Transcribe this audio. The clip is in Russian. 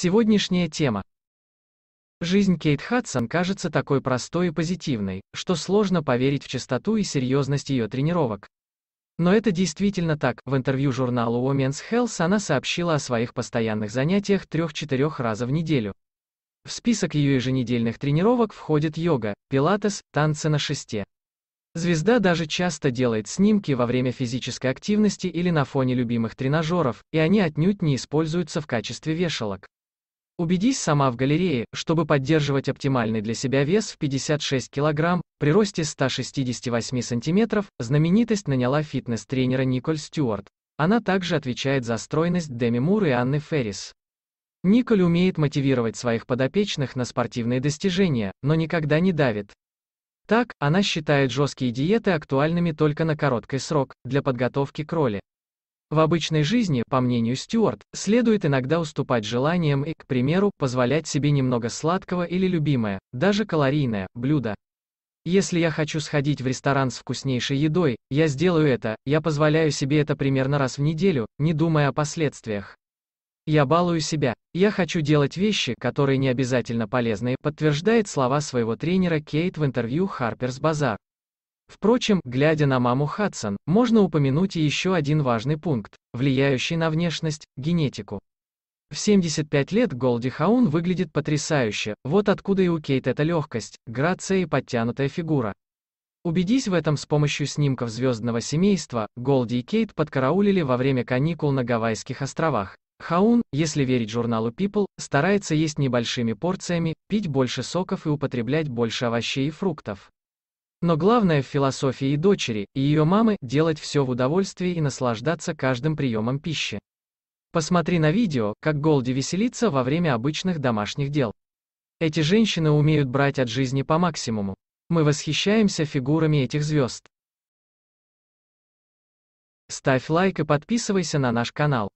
Сегодняшняя тема. Жизнь Кейт Хадсон кажется такой простой и позитивной, что сложно поверить в чистоту и серьезность ее тренировок. Но это действительно так, в интервью журналу Women's Health она сообщила о своих постоянных занятиях 3-4 раза в неделю. В список ее еженедельных тренировок входит йога, пилатес, танцы на шесте. Звезда даже часто делает снимки во время физической активности или на фоне любимых тренажеров, и они отнюдь не используются в качестве вешалок. Убедись сама в галерее, чтобы поддерживать оптимальный для себя вес в 56 кг, при росте 168 см, знаменитость наняла фитнес-тренера Николь Стюарт. Она также отвечает за стройность Деми Мур и Анны Феррис. Николь умеет мотивировать своих подопечных на спортивные достижения, но никогда не давит. Так, она считает жесткие диеты актуальными только на короткий срок, для подготовки к роли. В обычной жизни, по мнению Стюарт, следует иногда уступать желаниям и, к примеру, позволять себе немного сладкого или любимое, даже калорийное, блюдо. Если я хочу сходить в ресторан с вкуснейшей едой, я сделаю это, я позволяю себе это примерно раз в неделю, не думая о последствиях. Я балую себя. Я хочу делать вещи, которые не обязательно полезны, подтверждает слова своего тренера Кейт в интервью Harper's Bazaar. Впрочем, глядя на маму Хадсон, можно упомянуть и еще один важный пункт, влияющий на внешность – генетику. В 75 лет Голди Хаун выглядит потрясающе, вот откуда и у Кейт эта легкость, грация и подтянутая фигура. Убедись в этом с помощью снимков звездного семейства, Голди и Кейт подкараулили во время каникул на Гавайских островах. Хаун, если верить журналу People, старается есть небольшими порциями, пить больше соков и употреблять больше овощей и фруктов. Но главное в философии дочери и ее мамы – делать все в удовольствии и наслаждаться каждым приемом пищи. Посмотри на видео, как Голди веселится во время обычных домашних дел. Эти женщины умеют брать от жизни по максимуму. Мы восхищаемся фигурами этих звезд. Ставь лайк и подписывайся на наш канал.